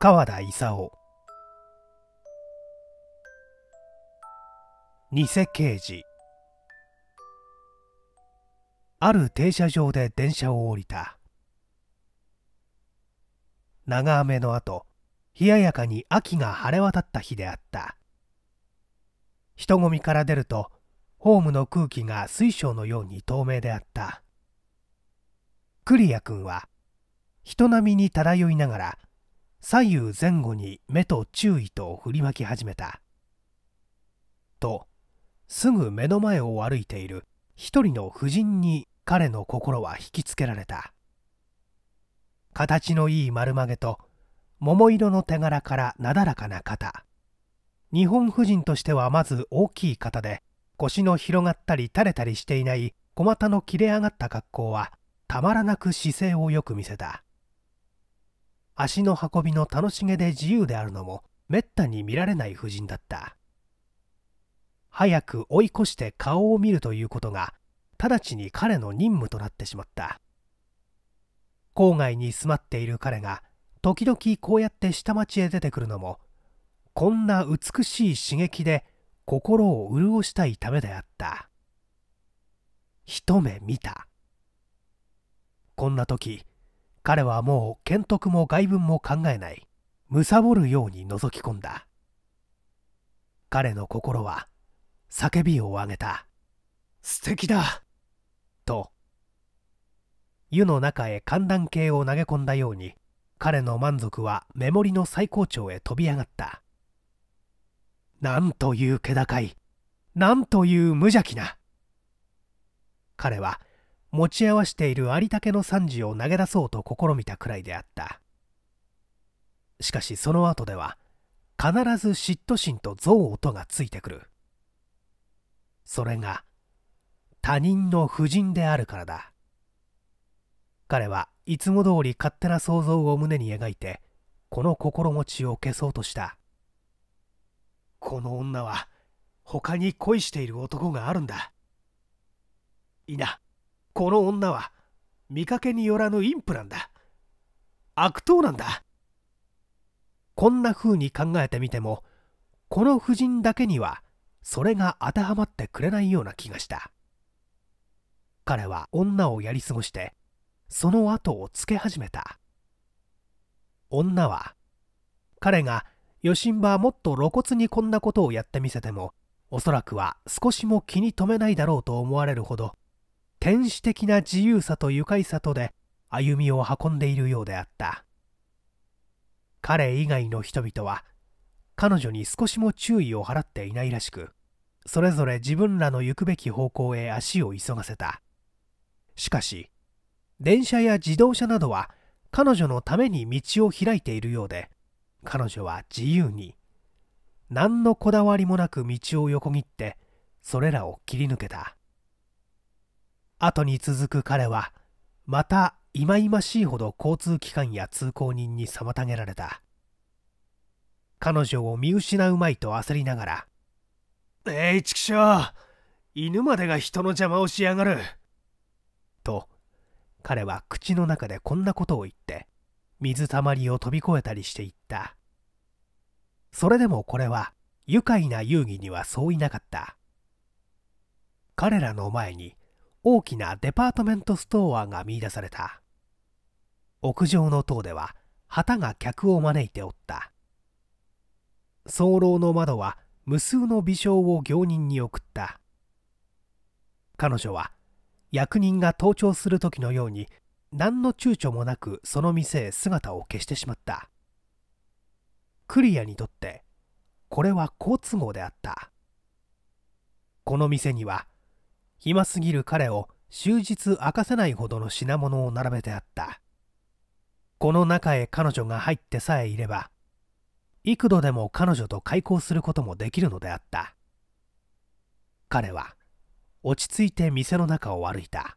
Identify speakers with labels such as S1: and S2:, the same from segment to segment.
S1: 川田勲偽刑事ある停車場で電車を降りた長雨のあと冷ややかに秋が晴れ渡った日であった人混みから出るとホームの空気が水晶のように透明であったクリア君は人波に漂いながら左右前後に目と注意と振りまき始めたとすぐ目の前を歩いている一人の婦人に彼の心は引きつけられた形のいい丸曲げと桃色の手柄からなだらかな肩日本婦人としてはまず大きい肩で腰の広がったり垂れたりしていない小股の切れ上がった格好はたまらなく姿勢をよく見せた足の運びの楽しげで自由であるのもめったに見られない婦人だった早く追い越して顔を見るということが直ちに彼の任務となってしまった郊外に住まっている彼が時々こうやって下町へ出てくるのもこんな美しい刺激で心を潤したいためであった一目見たこんな時彼はもう見徳も外文も考えない貪るように覗き込んだ彼の心は叫びを上げた素敵だと湯の中へ寒暖計を投げ込んだように彼の満足はメモリの最高潮へ飛び上がったなんという気高いなんという無邪気な彼は持ち合わしている有竹の惨事を投げ出そうと試みたくらいであったしかしその後では必ず嫉妬心と憎悪とがついてくるそれが他人の婦人であるからだ彼はいつも通り勝手な想像を胸に描いてこの心持ちを消そうとしたこの女は他に恋している男があるんだいいなこの女は見かけによらぬインプなんだ悪党なんだこんな風に考えてみてもこの夫人だけにはそれが当てはまってくれないような気がした彼は女をやり過ごしてその後をつけ始めた女は彼が余震はもっと露骨にこんなことをやってみせてもおそらくは少しも気に留めないだろうと思われるほど天使的な自由さと愉快さとで歩みを運んでいるようであった彼以外の人々は彼女に少しも注意を払っていないらしくそれぞれ自分らの行くべき方向へ足を急がせたしかし電車や自動車などは彼女のために道を開いているようで彼女は自由に何のこだわりもなく道を横切ってそれらを切り抜けた後に続く彼はまた忌々しいほど交通機関や通行人に妨げられた彼女を見失うまいと焦りながら「えいち犬までが人の邪魔をしやがる」と彼は口の中でこんなことを言って水たまりを飛び越えたりしていったそれでもこれは愉快な遊戯にはそういなかった彼らの前に大きなデパートメントストアが見出された屋上の塔では旗が客を招いておった早漏の窓は無数の微笑を行人に送った彼女は役人が登庁する時のように何の躊躇もなくその店へ姿を消してしまったクリアにとってこれは好都合であったこの店には暇すぎる彼を終日明かせないほどの品物を並べてあったこの中へ彼女が入ってさえいれば幾度でも彼女と開口することもできるのであった彼は落ち着いて店の中を歩いた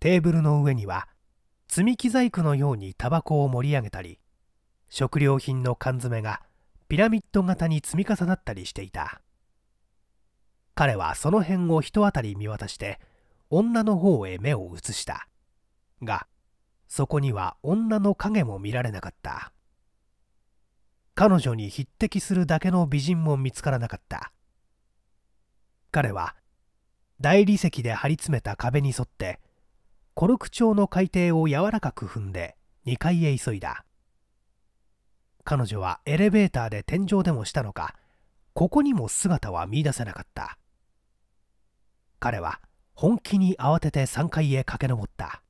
S1: テーブルの上には積み木細工のようにタバコを盛り上げたり食料品の缶詰がピラミッド型に積み重なったりしていた彼はその辺を人当たり見渡して女の方へ目を移したがそこには女の影も見られなかった彼女に匹敵するだけの美人も見つからなかった彼は大理石で張り詰めた壁に沿ってコルク調の海底を柔らかく踏んで2階へ急いだ彼女はエレベーターで天井でもしたのかここにも姿は見いだせなかった彼は本気に慌てて3階へ駆け上った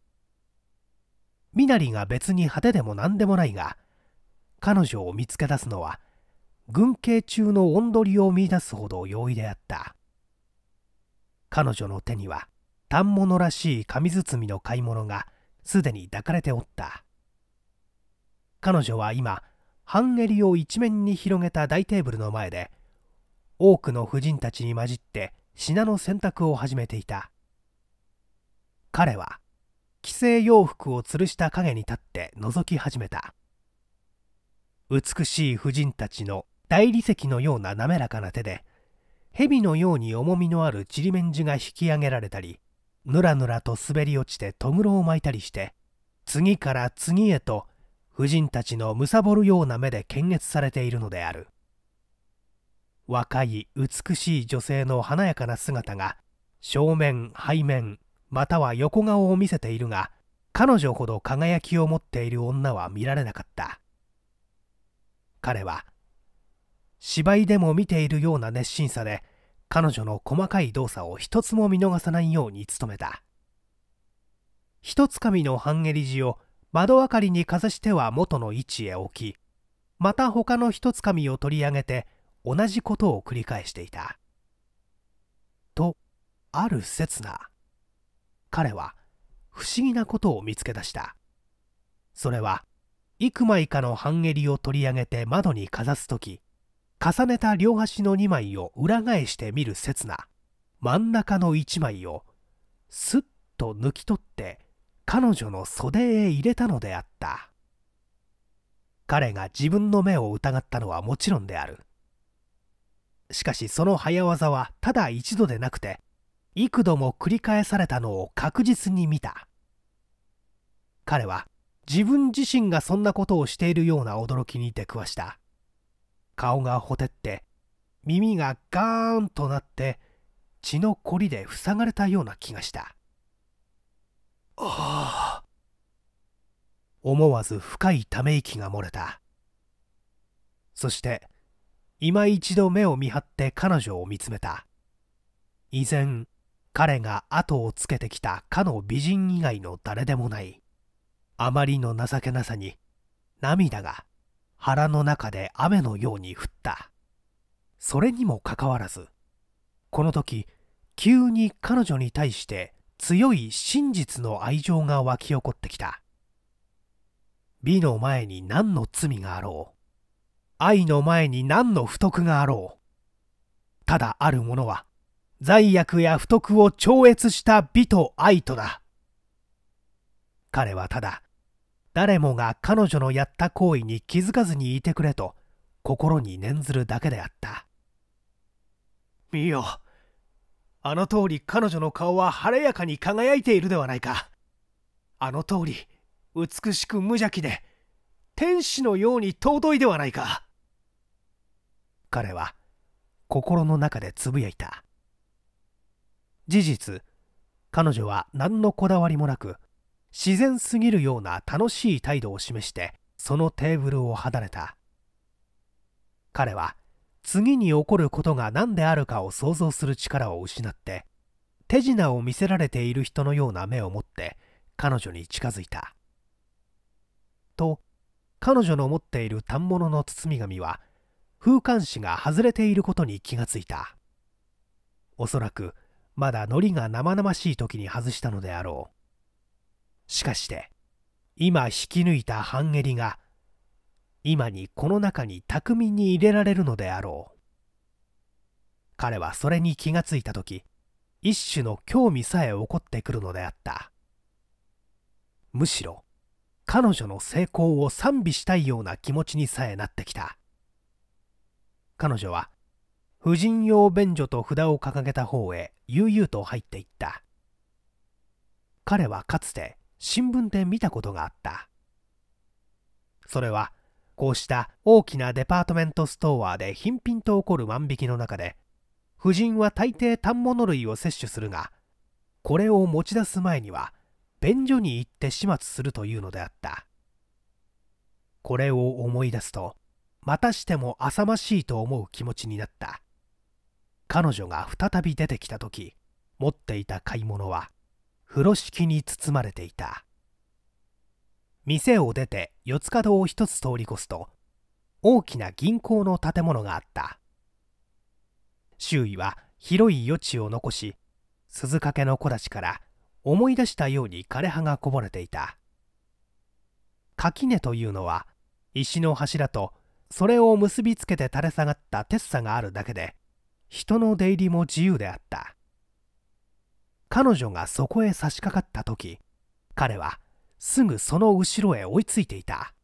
S1: 身なりが別に派手でも何でもないが彼女を見つけ出すのは軍警中のおんどりを見いだすほど容易であった彼女の手には反物らしい紙包みの買い物がすでに抱かれておった彼女は今半襟を一面に広げた大テーブルの前で多くの婦人たちに混じって品の洗濯を始めていた彼は既製洋服を吊るした影に立って覗き始めた美しい婦人たちの大理石のような滑らかな手で蛇のように重みのあるちりめんじが引き上げられたりぬらぬらと滑り落ちてとぐろを巻いたりして次から次へと婦人たちのむさぼるような目で検閲されているのである若い美しい女性の華やかな姿が正面背面または横顔を見せているが彼女ほど輝きを持っている女は見られなかった彼は芝居でも見ているような熱心さで彼女の細かい動作を一つも見逃さないように努めた一つ紙みの半襟地を窓明かりにかざしては元の位置へ置きまた他の一つ紙を取り上げて同じことを繰り返していた。とある刹那彼は不思議なことを見つけ出したそれは幾枚かの半襟を取り上げて窓にかざす時重ねた両端の2枚を裏返してみる刹那真ん中の1枚をスッと抜き取って彼女の袖へ入れたのであった彼が自分の目を疑ったのはもちろんであるしかしその早業はただ一度でなくて幾度も繰り返されたのを確実に見た彼は自分自身がそんなことをしているような驚きに出くわした顔がほてって耳がガーンとなって血のこりで塞がれたような気がしたああ思わず深いため息が漏れたそして今一度目を見張って彼女を見つめた依然彼が後をつけてきたかの美人以外の誰でもないあまりの情けなさに涙が腹の中で雨のように降ったそれにもかかわらずこの時急に彼女に対して強い真実の愛情が湧き起こってきた美の前に何の罪があろう愛の前に何の不徳があろう。ただあるものは、罪悪や不徳を超越した美と愛とだ。彼はただ、誰もが彼女のやった行為に気づかずにいてくれと、心に念ずるだけであった。見よ。あの通り彼女の顔は晴れやかに輝いているではないか。あの通り、美しく無邪気で、天使のように尊いではないか。彼は心の中でつぶやいた事実彼女は何のこだわりもなく自然すぎるような楽しい態度を示してそのテーブルを離れた彼は次に起こることが何であるかを想像する力を失って手品を見せられている人のような目を持って彼女に近づいたと彼女の持っている反物の包み紙は風管子が外れていることに気がついたおそらくまだ糊が生々しい時に外したのであろうしかして今引き抜いた半襟が今にこの中に巧みに入れられるのであろう彼はそれに気がついた時一種の興味さえ起こってくるのであったむしろ彼女の成功を賛美したいような気持ちにさえなってきた彼女は婦人用便所と札を掲げた方へ悠々と入っていった彼はかつて新聞で見たことがあったそれはこうした大きなデパートメントストアで頻品と起こる万引きの中で婦人は大抵反物類を摂取するがこれを持ち出す前には便所に行って始末するというのであったこれを思い出すとまたしても浅ましいと思う気持ちになった彼女が再び出てきた時持っていた買い物は風呂敷に包まれていた店を出て四つ角を一つ通り越すと大きな銀行の建物があった周囲は広い余地を残し鈴懸の木立から思い出したように枯れ葉がこぼれていた垣根というのは石の柱とそれを結びつけて垂れ下がったテッサがあるだけで人の出入りも自由であった彼女がそこへ差し掛かった時彼はすぐその後ろへ追いついていた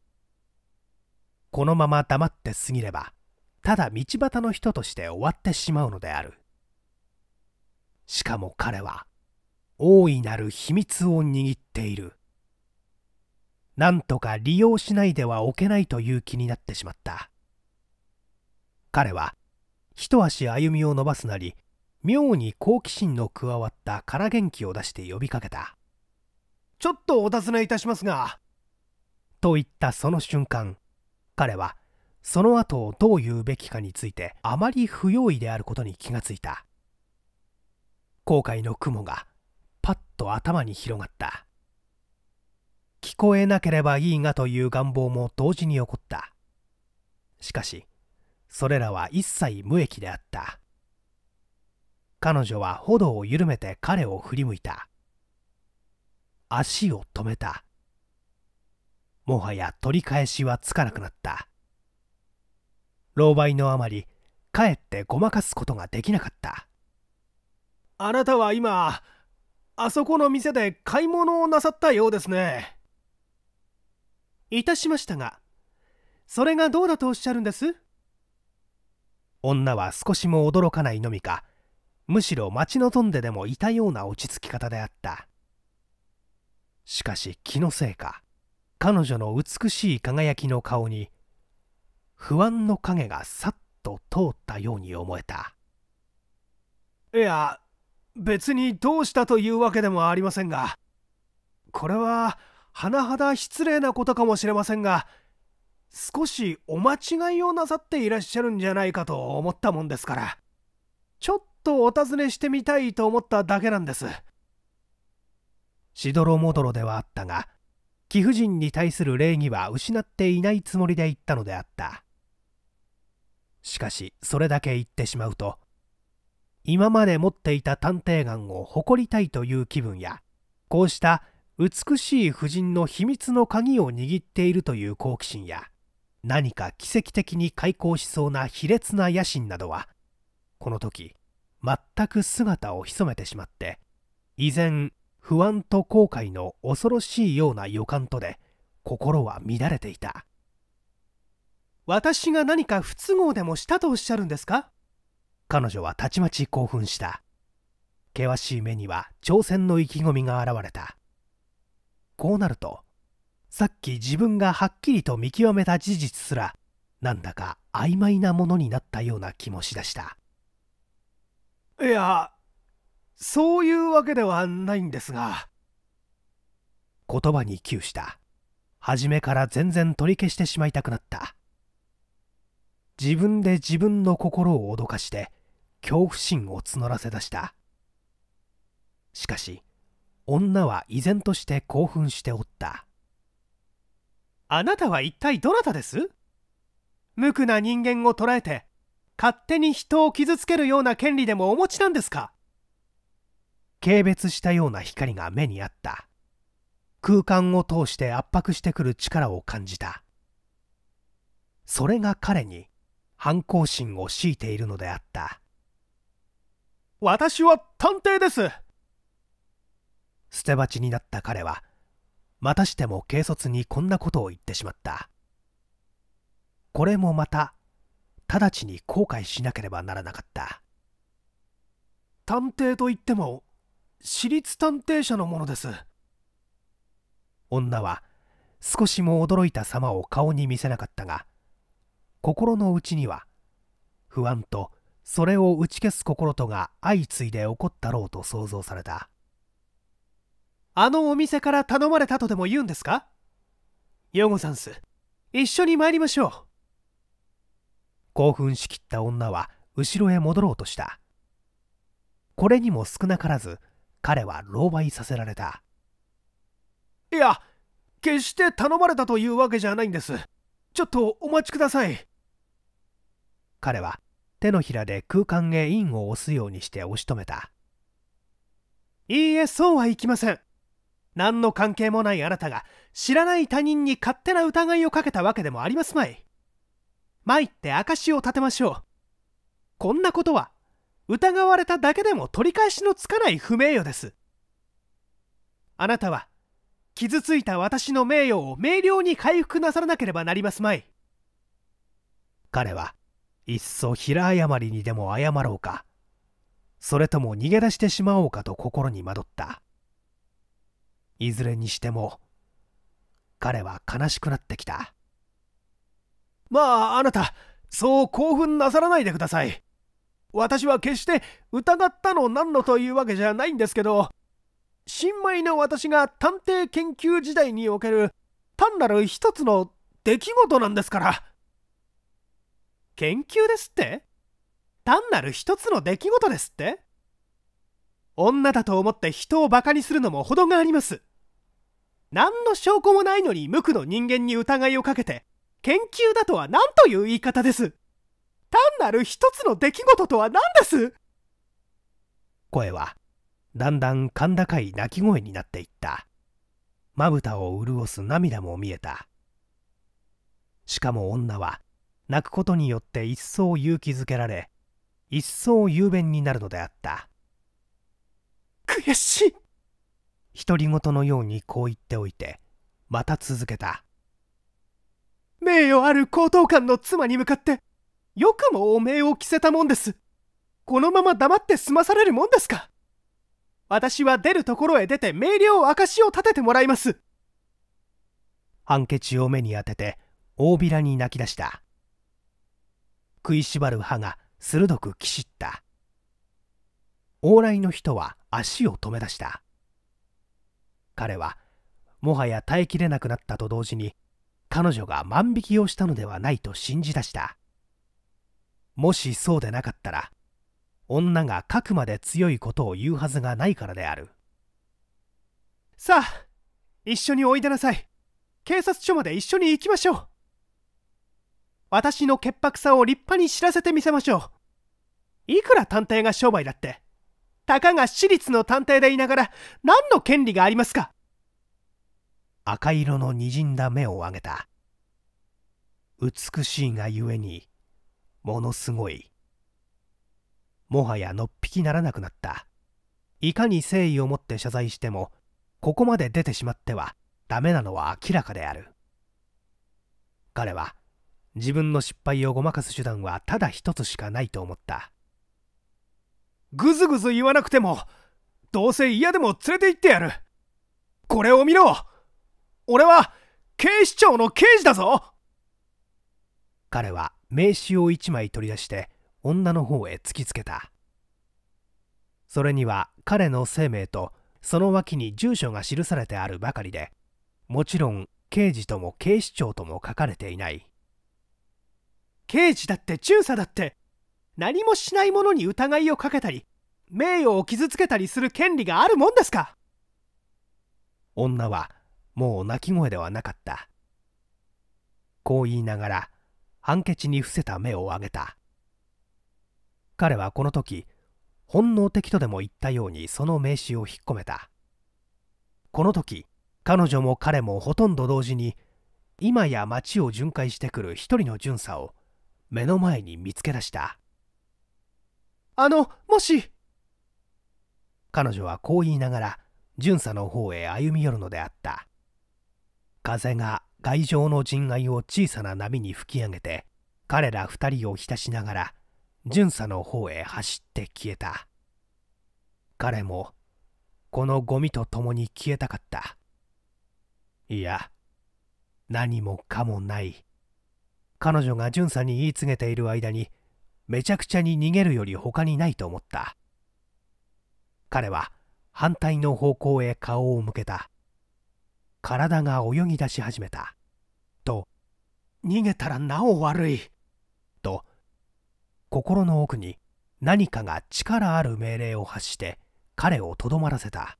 S1: このまま黙って過ぎればただ道端の人として終わってしまうのであるしかも彼は大いなる秘密を握っているなんとか利用しないではおけないという気になってしまった彼は一足歩みを伸ばすなり妙に好奇心の加わった空元気を出して呼びかけた「ちょっとお尋ねいたしますが」と言ったその瞬間彼はその後をどう言うべきかについてあまり不用意であることに気がついた後悔の雲がパッと頭に広がった聞こえなければいいがという願望も同時に起こったしかしそれらは一切無益であった彼女は歩道を緩めて彼を振り向いた足を止めたもはや取り返しはつかなくなった狼狽のあまりかえってごまかすことができなかったあなたは今あそこの店で買い物をなさったようですねいたしましたがそれがどうだとおっしゃるんです女は少しも驚かないのみかむしろ待ち望んででもいたような落ち着き方であったしかし気のせいか彼女の美しい輝きの顔に不安の影がさっと通ったように思えたいや別にどうしたというわけでもありませんがこれは甚だ失礼なことかもしれませんが少しお間違いをなさっていらっしゃるんじゃないかと思ったもんですからちょっとお尋ねしてみたいと思っただけなんですしどろもどろではあったが貴婦人に対する礼儀は失っていないつもりで言ったのであったしかしそれだけ言ってしまうと今まで持っていた探偵眼を誇りたいという気分やこうした美しい婦人の秘密の鍵を握っているという好奇心や何か奇跡的に開口しそうな卑劣な野心などはこの時全く姿を潜めてしまって依然不安と後悔の恐ろしいような予感とで心は乱れていた私が何か不都合でもしたとおっしゃるんですか彼女はたちまち興奮した険しい目には挑戦の意気込みが現れたこうなるとさっき自分がはっきりと見極めた事実すらなんだか曖昧なものになったような気もしだしたいやそういうわけではないんですが言葉に窮した初めから全然取り消してしまいたくなった自分で自分の心を脅かして恐怖心を募らせだしたしかし女は依然として興奮しておったあなたは一体どなたです無垢な人間を捕らえて勝手に人を傷つけるような権利でもお持ちなんですか軽蔑したような光が目にあった空間を通して圧迫してくる力を感じたそれが彼に反抗心を強いているのであった私は探偵です捨て鉢になった彼はまたしても軽率にこんなことを言ってしまったこれもまた直ちに後悔しなければならなかった探偵といっても私立探偵社のものです女は少しも驚いた様を顔に見せなかったが心の内には不安とそれを打ち消す心とが相次いで起こったろうと想像されたあのお店から頼まれたとでも言うんですかヨゴさんす一緒に参りましょう興奮しきった女は後ろへ戻ろうとしたこれにも少なからず彼は狼狽させられたいや決して頼まれたというわけじゃないんですちょっとお待ちください彼は手のひらで空間へ印を押すようにして押し止めたいいえそうはいきません何の関係もないあなたが知らない他人に勝手な疑いをかけたわけでもありますまい参って証を立てましょうこんなことは疑われただけでも取り返しのつかない不名誉ですあなたは傷ついた私の名誉を明瞭に回復なさらなければなりますまい彼はいっそ平誤りにでも謝ろうかそれとも逃げ出してしまおうかと心に惑ったいずれにしても彼は悲しくなってきたまああなたそう興奮なさらないでください私は決して疑ったの何のというわけじゃないんですけど新米の私が探偵研究時代における単なる一つの出来事なんですから研究ですって単なる一つの出来事ですって女だと思って人をバカにするのも程があります何の証拠もないのに無垢の人間に疑いをかけて研究だとは何という言い方です単なる一つの出来事とは何です声はだんだん甲高い泣き声になっていったまぶたを潤す涙も見えたしかも女は泣くことによって一層勇気づけられ一層雄弁になるのであった悔しい独り言のようにこう言っておいてまた続けた名誉ある高等官の妻に向かってよくも汚名を着せたもんですこのまま黙って済まされるもんですか私は出るところへ出て明瞭証を立ててもらいますハンケチを目に当てて大平に泣き出した食いしばる歯が鋭くきしった往来の人は足を止め出した彼はもはや耐えきれなくなったと同時に彼女が万引きをしたのではないと信じ出したもしそうでなかったら女が書くまで強いことを言うはずがないからであるさあ一緒においでなさい警察署まで一緒に行きましょう私の潔白さを立派に知らせてみせましょういくら探偵が商売だってたかが私立の探偵でいながら何の権利がありますか赤色のにじんだ目を上げた美しいがゆえにものすごいもはやのっぴきならなくなったいかに誠意を持って謝罪してもここまで出てしまってはダメなのは明らかである彼は自分の失敗をごまかす手段はただ一つしかないと思ったぐずぐず言わなくてもどうせ嫌でも連れて行ってやるこれを見ろ俺は警視庁の刑事だぞ彼は名刺を1枚取り出して女の方へ突きつけたそれには彼の生命とその脇に住所が記されてあるばかりでもちろん刑事とも警視庁とも書かれていない刑事だって中佐だって何もしない者に疑いをかけたり名誉を傷つけたりする権利があるもんですか女はもう泣き声ではなかったこう言いながらハンケチに伏せた目を上げた彼はこの時本能的とでも言ったようにその名刺を引っ込めたこの時彼女も彼もほとんど同時に今や町を巡回してくる一人の巡査を目の前に見つけ出したあの、もし。彼女はこう言いながら、巡査の方へ歩み寄るのであった。風が外上の陣外を小さな波に吹き上げて、彼ら二人を浸しながら、巡査の方へ走って消えた。彼も、このゴミと共に消えたかった。いや、何もかもない。彼女が巡査に言い告げている間に、めちゃくちゃに逃げるより他にないと思った彼は反対の方向へ顔を向けた体が泳ぎ出し始めたと逃げたらなお悪いと心の奥に何かが力ある命令を発して彼をとどまらせた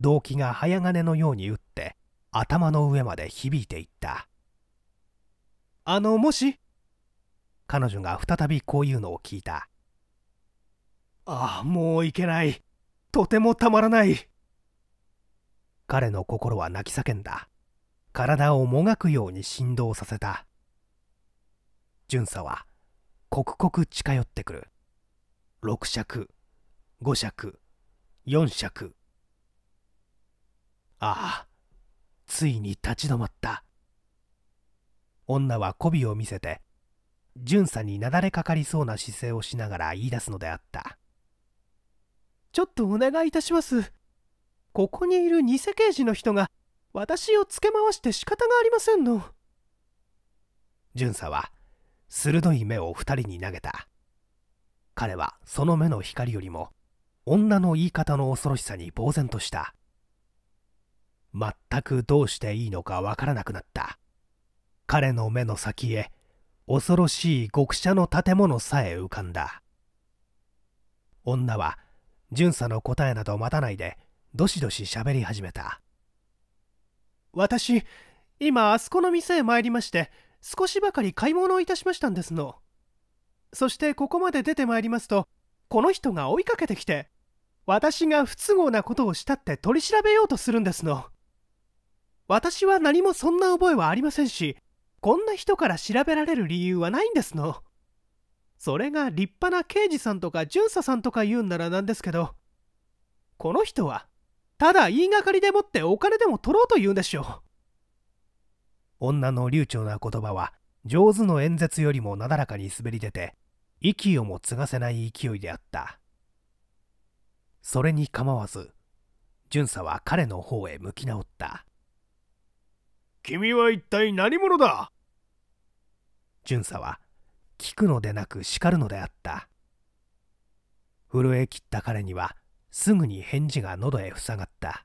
S1: 動機が早金のように打って頭の上まで響いていったあのもし彼女が再びこういうのを聞いたああもういけないとてもたまらない彼の心は泣き叫んだ体をもがくように振動させた巡査は刻々近寄ってくる6尺5尺4尺ああついに立ち止まった女は媚びを見せて巡査になだれかかりそうな姿勢をしながら言い出すのであったちょっとお願いいたしますここにいる偽刑事の人が私をつけ回して仕方がありませんの巡査は鋭い目を2人に投げた彼はその目の光よりも女の言い方の恐ろしさに呆然とした全くどうしていいのかわからなくなった彼の目の先へ恐ろしい極舎の建物さえ浮かんだ女は巡査の答えなど待たないでどしどし喋り始めた私今あそこの店へ参りまして少しばかり買い物をいたしましたんですのそしてここまで出てまいりますとこの人が追いかけてきて私が不都合なことをしたって取り調べようとするんですの私は何もそんな覚えはありませんしこんな人から調べられる理由はないんですの。それが立派な刑事さんとか巡査さんとか言うんならなんですけど、この人は、ただ言いがかりでもってお金でも取ろうと言うんでしょう。女の流暢な言葉は、上手の演説よりもなだらかに滑り出て、息をも継がせない勢いであった。それに構わず、巡査は彼の方へ向き直った。君は一体何者だ巡査は聞くのでなく叱るのであった震えきった彼にはすぐに返事が喉へ塞がった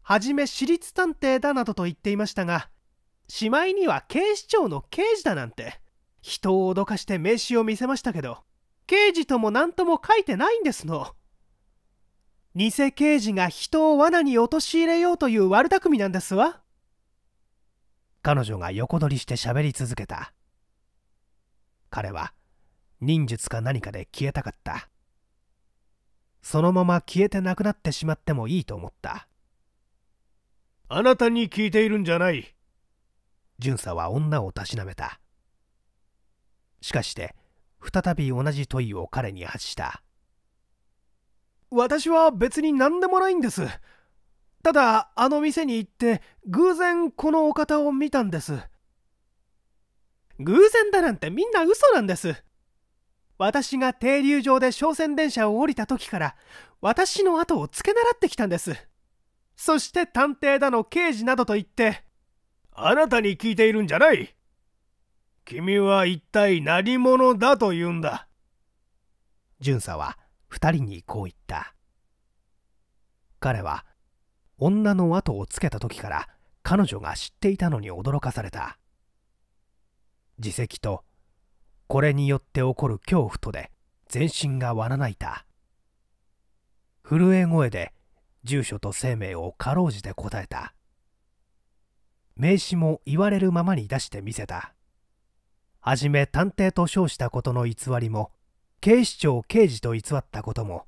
S1: はじめ私立探偵だなどと言っていましたがしまいには警視庁の刑事だなんて人を脅かして名刺を見せましたけど刑事とも何とも書いてないんですの偽刑事が人を罠に陥れようという悪巧みなんですわ彼女が横取りして喋り続けた彼は忍術か何かで消えたかったそのまま消えてなくなってしまってもいいと思ったあなたに聞いているんじゃない巡査は女をたしなめたしかして再び同じ問いを彼に発した私は別に何でもないんですただあの店に行って偶然このお方を見たんです偶然だなんてみんな嘘なんです私が停留場で商船電車を降りた時から私の後をつけ習ってきたんですそして探偵だの刑事などと言ってあなたに聞いているんじゃない君は一体何者だと言うんだ巡査は2人にこう言った彼は女の後をつけた時から彼女が知っていたのに驚かされた自責とこれによって起こる恐怖とで全身がわらないた震え声で住所と生命をかろうじて答えた名刺も言われるままに出してみせたはじめ探偵と称したことの偽りも警視庁刑事と偽ったことも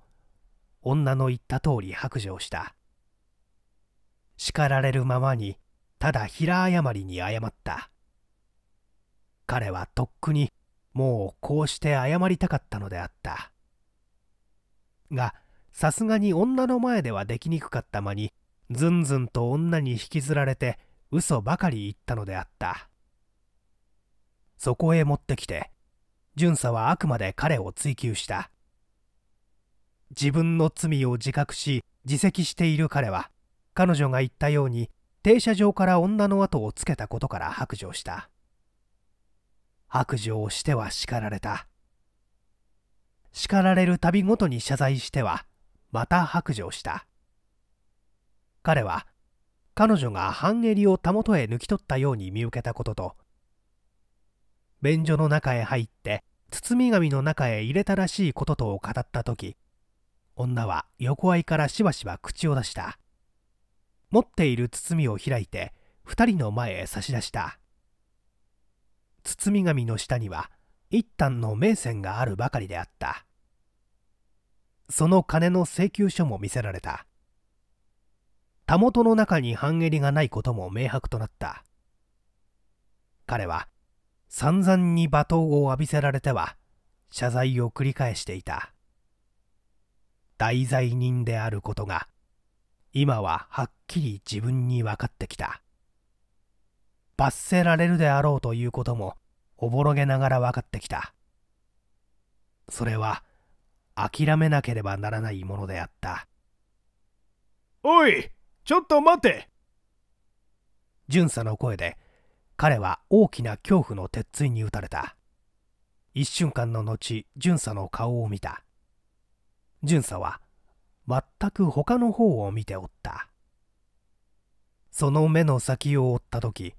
S1: 女の言った通り白状した叱られるままにただ平謝りに謝った彼はとっくにもうこうして謝りたかったのであったがさすがに女の前ではできにくかった間にずんずんと女に引きずられて嘘ばかり言ったのであったそこへ持ってきて巡査はあくまで彼を追及した自分の罪を自覚し自責している彼は彼女が言ったように停車場から女の後をつけたことから白状した白状をしては叱られた叱られる度ごとに謝罪してはまた白状した彼は彼女が半襟をたもとへ抜き取ったように見受けたことと便所の中へ入って包み紙の中へ入れたらしいこととを語った時女は横合いからしばしば口を出した持っている包みを開いて2人の前へ差し出した包み紙の下には一旦の名線があるばかりであったその金の請求書も見せられたたもとの中に半襟がないことも明白となった彼は散々に罵倒を浴びせられては謝罪を繰り返していた大罪人であることが今ははっきり自分に分かってきた罰せられるであろうということもおぼろげながら分かってきたそれは諦めなければならないものであったおいちょっと待て巡査の声で彼は大きな恐怖の鉄槌に打たれた一瞬間の後巡査の顔を見た巡査は全く他の方を見ておったその目の先を追った時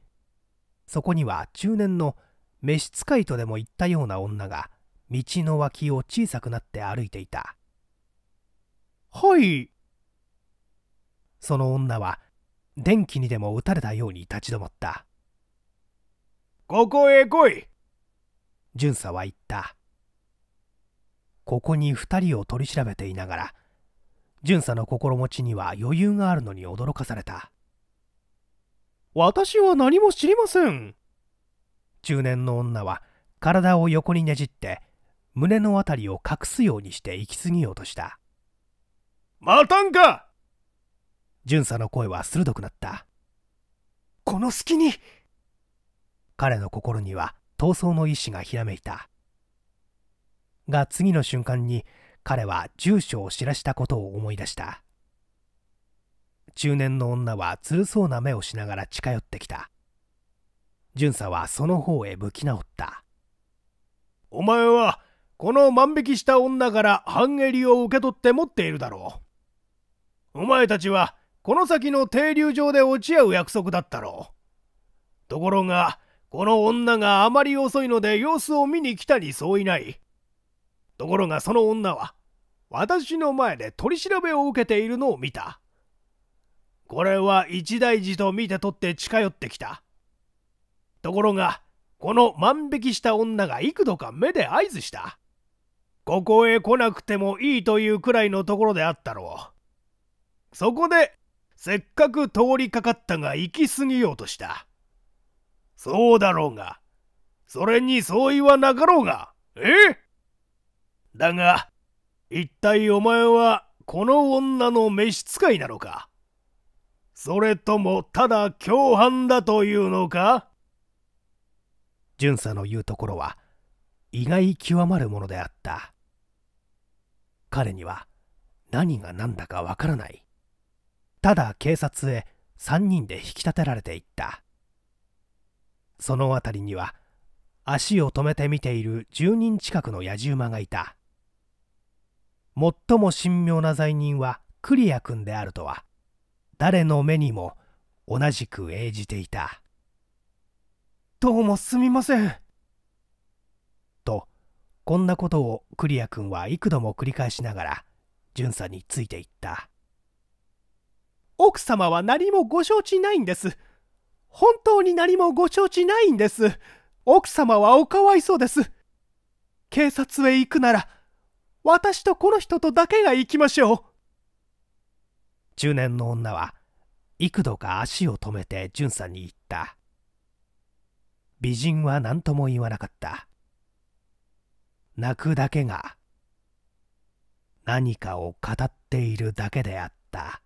S1: そこには中年の召使いとでも言ったような女が道の脇を小さくなって歩いていたはいその女は電気にでも打たれたように立ち止まったここへ来い巡査は言ったここに2人を取り調べていながら巡査の心持ちには余裕があるのに驚かされた私は何も知りません中年の女は体を横にねじって胸の辺りを隠すようにして行き過ぎようとした待たんか巡査の声は鋭くなったこの隙に彼の心には闘争の意志がひらめいたが次の瞬間に彼は住所を知らしたことを思い出した中年の女はつるそうな目をしながら近寄ってきた巡査はその方へ向き直ったお前はこの万引きした女から半襟を受け取って持っているだろうお前たちはこの先の停留場で落ち合う約束だったろうところがこの女があまり遅いので様子を見に来たにそういないところがその女は、私の前で取り調べを受けているのを見た。これは一大事と見て取って近寄ってきた。ところが、この万引きした女が幾度か目で合図した。ここへ来なくてもいいというくらいのところであったろう。そこで、せっかく通りかかったが行き過ぎようとした。そうだろうが、それにそう言わなかろうが、えだが、一体お前はこの女の召使いなのかそれともただ共犯だというのか巡査の言うところは意外極まるものであった彼には何が何だかわからないただ警察へ3人で引き立てられていったその辺りには足を止めて見ている10人近くの野じ馬がいた最も神妙な罪人はクリア君であるとは誰の目にも同じく映じていたどうもすみませんとこんなことをクリア君は幾度も繰り返しながら巡査についていった奥様は何もご承知ないんです本当に何もご承知ないんです奥様はおかわいそうです警察へ行くなら私とこの人とだけが行きましょう中年の女は幾度か足を止めて淳さんに言った美人は何とも言わなかった泣くだけが何かを語っているだけであった